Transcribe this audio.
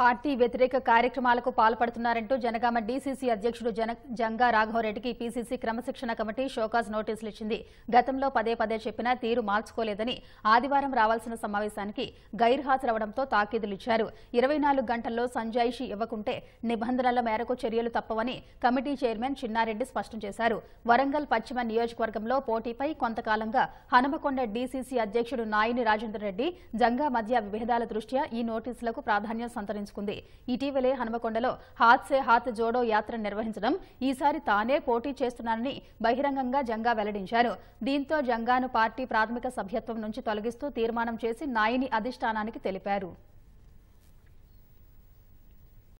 party వ్యతిరేక కార్యక్రమాలకు పాల్పడుతున్నారంటూ Jangaon DCC అధ్యక్షుడు జంగా రాఘవరెడ్డికి పీసీసీ క్రమశిక్షణ కమిటీ షోకాజ్ నోటీసులు ఇచ్చింది గతంలో పదే పదే చెప్పినా తీరు మార్చుకోలేదని ఆదివారం రావాల్సిన సమావేశానికి గైర్హాజరవడంతో ఇచ్చారు ఇరవై గంటల్లో సంజాయిషీ ఇవ్వకుంటే నిబంధనల మేరకు చర్యలు తప్పవని కమిటీ చైర్మన్ చిన్నారెడ్డి స్పష్టం చేశారు వరంగల్ పశ్చిమ నియోజకవర్గంలో పోటీపై కొంతకాలంగా హనుమకొండ డీసీసీ అధ్యక్షుడు నాయని రాజేందర్ రెడ్డి జంగా మధ్య విభేదాల దృష్ట్యా ఈ నోటీసులకు ప్రాధాన్యం సంతరించారు నిర్వహించుకుంది ఇటీవలే హనుమకొండలో హాత్సే హాత్ జోడో యాత్ర నిర్వహించడం ఈసారి తానే పోటీ చేస్తున్నానని బహిరంగంగా జంగా వెల్లడించారు దీంతో జంగాను పార్టీ ప్రాథమిక సభ్యత్వం నుంచి తొలగిస్తూ తీర్మానం చేసి నాయిని అధిష్టానానికి తెలిపారు